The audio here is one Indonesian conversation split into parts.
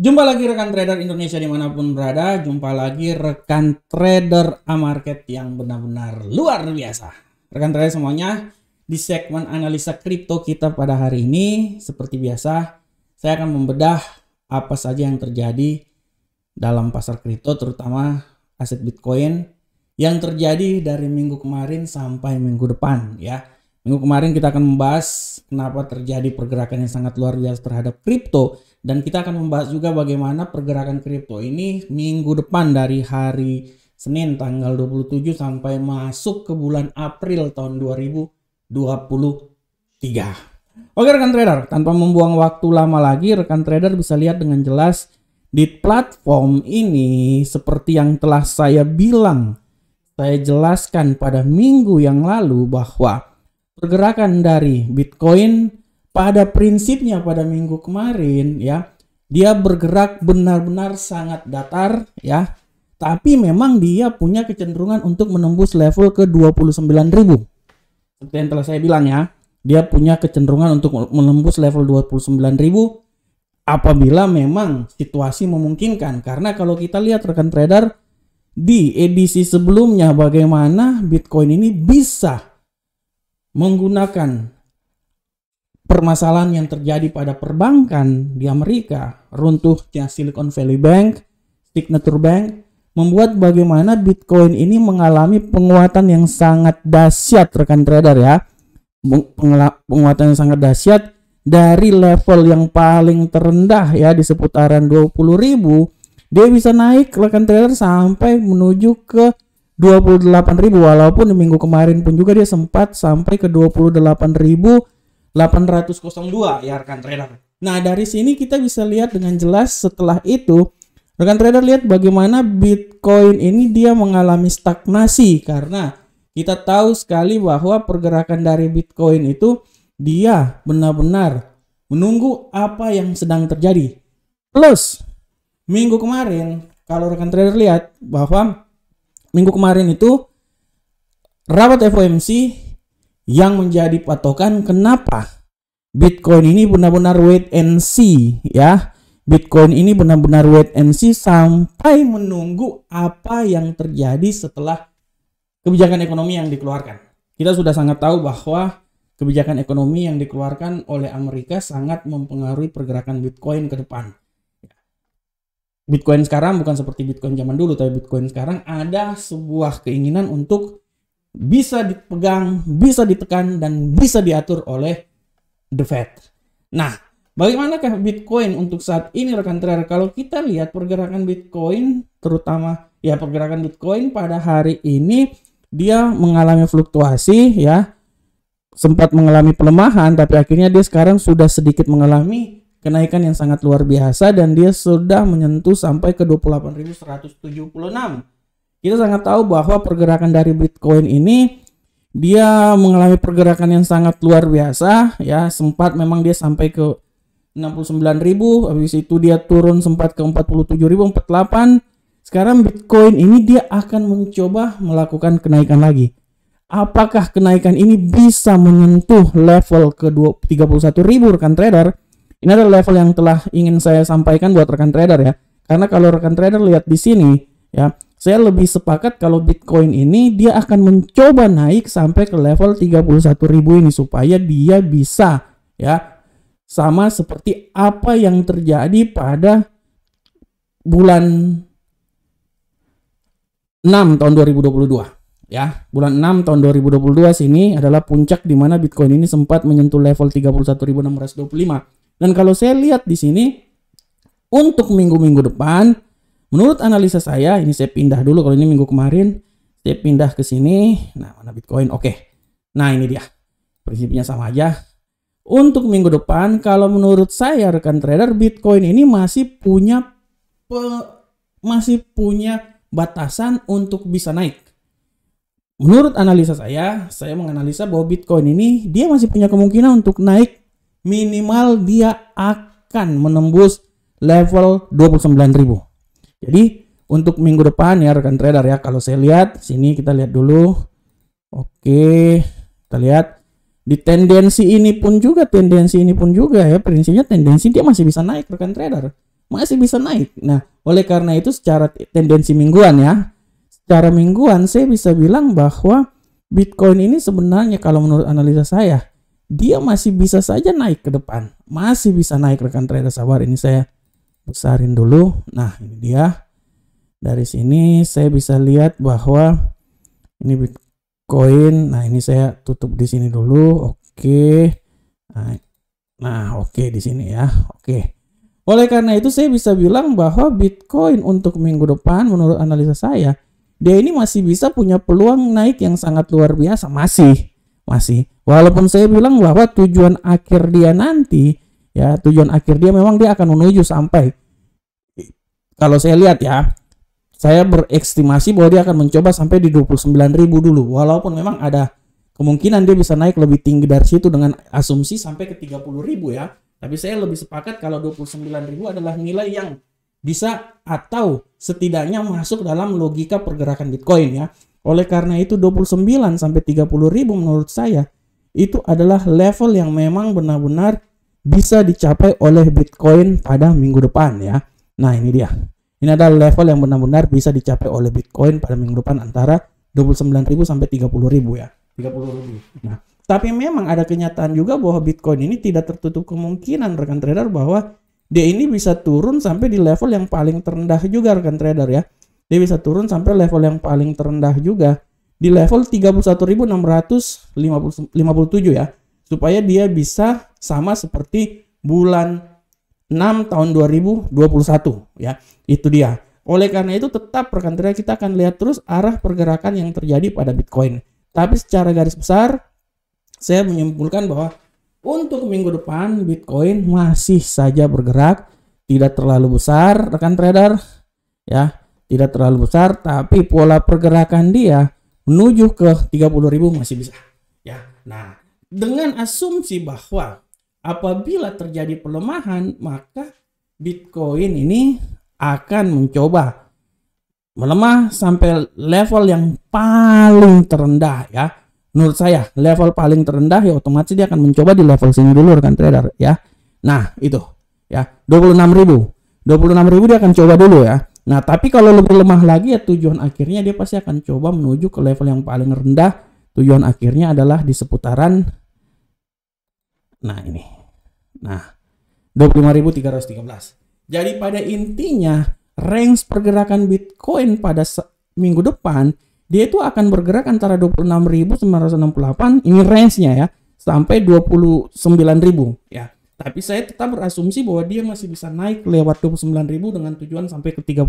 Jumpa lagi rekan trader Indonesia dimanapun berada. Jumpa lagi rekan trader Amarket yang benar-benar luar biasa. Rekan trader semuanya, di segmen analisa kripto kita pada hari ini, seperti biasa, saya akan membedah apa saja yang terjadi dalam pasar kripto, terutama aset Bitcoin yang terjadi dari minggu kemarin sampai minggu depan ya. Minggu kemarin kita akan membahas kenapa terjadi pergerakan yang sangat luar biasa terhadap kripto dan kita akan membahas juga bagaimana pergerakan kripto ini minggu depan dari hari Senin tanggal 27 sampai masuk ke bulan April tahun 2023. Oke rekan trader, tanpa membuang waktu lama lagi rekan trader bisa lihat dengan jelas di platform ini seperti yang telah saya bilang, saya jelaskan pada minggu yang lalu bahwa pergerakan dari Bitcoin pada prinsipnya pada minggu kemarin ya dia bergerak benar-benar sangat datar ya tapi memang dia punya kecenderungan untuk menembus level ke 29.000 seperti yang telah saya bilang ya dia punya kecenderungan untuk menembus level 29.000 apabila memang situasi memungkinkan karena kalau kita lihat rekan trader di edisi sebelumnya bagaimana Bitcoin ini bisa menggunakan permasalahan yang terjadi pada perbankan di Amerika, runtuhnya Silicon Valley Bank, Signature Bank, membuat bagaimana Bitcoin ini mengalami penguatan yang sangat dahsyat rekan trader ya. Penguatan yang sangat dahsyat dari level yang paling terendah ya di seputaran 20.000 dia bisa naik rekan trader sampai menuju ke 28.000 walaupun di minggu kemarin pun juga dia sempat sampai ke 28.802 ya rekan trader. Nah, dari sini kita bisa lihat dengan jelas setelah itu rekan trader lihat bagaimana Bitcoin ini dia mengalami stagnasi karena kita tahu sekali bahwa pergerakan dari Bitcoin itu dia benar-benar menunggu apa yang sedang terjadi. Plus, minggu kemarin kalau rekan trader lihat bahwa minggu kemarin itu rapat FOMC yang menjadi patokan kenapa Bitcoin ini benar-benar wait and see ya. Bitcoin ini benar-benar wait and see sampai menunggu apa yang terjadi setelah kebijakan ekonomi yang dikeluarkan. Kita sudah sangat tahu bahwa kebijakan ekonomi yang dikeluarkan oleh Amerika sangat mempengaruhi pergerakan Bitcoin ke depan. Bitcoin sekarang bukan seperti Bitcoin zaman dulu, tapi Bitcoin sekarang ada sebuah keinginan untuk bisa dipegang, bisa ditekan, dan bisa diatur oleh The Fed. Nah, bagaimanakah Bitcoin untuk saat ini rekan trader? Kalau kita lihat pergerakan Bitcoin, terutama ya pergerakan Bitcoin pada hari ini, dia mengalami fluktuasi ya, sempat mengalami pelemahan, tapi akhirnya dia sekarang sudah sedikit mengalami kenaikan yang sangat luar biasa dan dia sudah menyentuh sampai ke 28.176. Kita sangat tahu bahwa pergerakan dari Bitcoin ini dia mengalami pergerakan yang sangat luar biasa ya sempat memang dia sampai ke 69.000 habis itu dia turun sempat ke 47.048 sekarang Bitcoin ini dia akan mencoba melakukan kenaikan lagi apakah kenaikan ini bisa menyentuh level ke 31.000 rekan trader ini adalah level yang telah ingin saya sampaikan buat rekan trader ya. Karena kalau rekan trader lihat di sini ya, saya lebih sepakat kalau Bitcoin ini dia akan mencoba naik sampai ke level 31.000 ini supaya dia bisa ya sama seperti apa yang terjadi pada bulan 6 tahun 2022 ya bulan 6 tahun 2022 sini adalah puncak di mana Bitcoin ini sempat menyentuh level 31.625 dan kalau saya lihat di sini untuk minggu-minggu depan, menurut analisa saya, ini saya pindah dulu kalau ini minggu kemarin, saya pindah ke sini. Nah, mana Bitcoin? Oke. Nah, ini dia. Prinsipnya sama aja. Untuk minggu depan, kalau menurut saya rekan trader Bitcoin ini masih punya pe, masih punya batasan untuk bisa naik. Menurut analisa saya, saya menganalisa bahwa Bitcoin ini dia masih punya kemungkinan untuk naik minimal dia akan menembus level 29.000. Jadi untuk minggu depan ya rekan trader ya kalau saya lihat sini kita lihat dulu. Oke, kita lihat di tendensi ini pun juga tendensi ini pun juga ya prinsipnya tendensi dia masih bisa naik rekan trader. Masih bisa naik. Nah, oleh karena itu secara tendensi mingguan ya. Secara mingguan saya bisa bilang bahwa Bitcoin ini sebenarnya kalau menurut analisa saya dia masih bisa saja naik ke depan. Masih bisa naik rekan trader sabar. Ini saya besarin dulu. Nah, ini dia. Dari sini saya bisa lihat bahwa ini Bitcoin. Nah, ini saya tutup di sini dulu. Oke. Nah, nah oke di sini ya. Oke. Oleh karena itu saya bisa bilang bahwa Bitcoin untuk minggu depan menurut analisa saya dia ini masih bisa punya peluang naik yang sangat luar biasa masih masih. Walaupun saya bilang bahwa tujuan akhir dia nanti, ya tujuan akhir dia memang dia akan menuju sampai. Kalau saya lihat ya, saya berestimasi bahwa dia akan mencoba sampai di 29.000 dulu. Walaupun memang ada kemungkinan dia bisa naik lebih tinggi dari situ dengan asumsi sampai ke 30.000 ya. Tapi saya lebih sepakat kalau 29.000 adalah nilai yang bisa atau setidaknya masuk dalam logika pergerakan Bitcoin ya. Oleh karena itu 29 sampai 30 ribu menurut saya itu adalah level yang memang benar-benar bisa dicapai oleh Bitcoin pada minggu depan ya. Nah ini dia. Ini adalah level yang benar-benar bisa dicapai oleh Bitcoin pada minggu depan antara 29 ribu sampai 30 ribu ya. 30 ribu Nah, tapi memang ada kenyataan juga bahwa Bitcoin ini tidak tertutup kemungkinan rekan trader bahwa dia ini bisa turun sampai di level yang paling terendah juga rekan trader ya dia bisa turun sampai level yang paling terendah juga di level 31.657 ya supaya dia bisa sama seperti bulan 6 tahun 2021 ya itu dia oleh karena itu tetap rekan trader kita akan lihat terus arah pergerakan yang terjadi pada Bitcoin tapi secara garis besar saya menyimpulkan bahwa untuk minggu depan Bitcoin masih saja bergerak tidak terlalu besar rekan trader ya tidak terlalu besar tapi pola pergerakan dia menuju ke 30.000 masih bisa ya nah dengan asumsi bahwa apabila terjadi pelemahan maka Bitcoin ini akan mencoba melemah sampai level yang paling terendah ya menurut saya level paling terendah ya otomatis dia akan mencoba di level sini dulu rekan trader ya nah itu ya 26.000 26.000 dia akan coba dulu ya Nah, tapi kalau lebih lemah lagi ya tujuan akhirnya dia pasti akan coba menuju ke level yang paling rendah. Tujuan akhirnya adalah di seputaran nah ini. Nah, 25.313. Jadi pada intinya range pergerakan Bitcoin pada minggu depan dia itu akan bergerak antara 26.968 ini range-nya ya sampai 29.000 ya. Tapi saya tetap berasumsi bahwa dia masih bisa naik lewat 29.000 dengan tujuan sampai ke 30.000.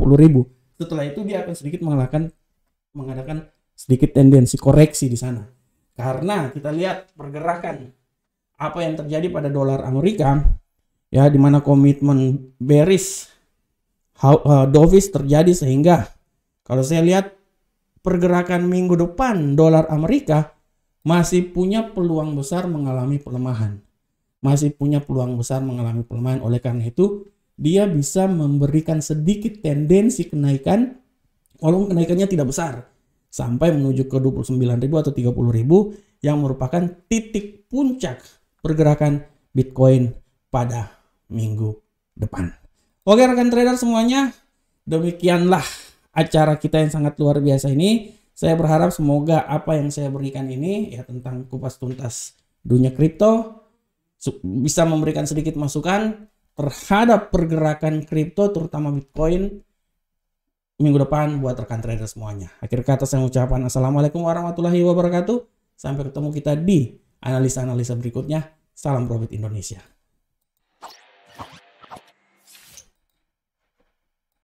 Setelah itu dia akan sedikit mengalahkan mengadakan sedikit tendensi koreksi di sana. Karena kita lihat pergerakan apa yang terjadi pada dolar Amerika ya di mana komitmen bearish uh, dovish terjadi sehingga kalau saya lihat pergerakan minggu depan dolar Amerika masih punya peluang besar mengalami pelemahan masih punya peluang besar mengalami pelemahan. Oleh karena itu, dia bisa memberikan sedikit tendensi kenaikan walaupun kenaikannya tidak besar sampai menuju ke 29.000 atau 30.000 yang merupakan titik puncak pergerakan Bitcoin pada minggu depan. Oke rekan trader semuanya, demikianlah acara kita yang sangat luar biasa ini. Saya berharap semoga apa yang saya berikan ini ya tentang kupas tuntas dunia kripto bisa memberikan sedikit masukan terhadap pergerakan kripto terutama Bitcoin minggu depan buat rekan trader semuanya. Akhir kata saya ucapkan Assalamualaikum warahmatullahi wabarakatuh. Sampai ketemu kita di analisa-analisa berikutnya. Salam Profit Indonesia.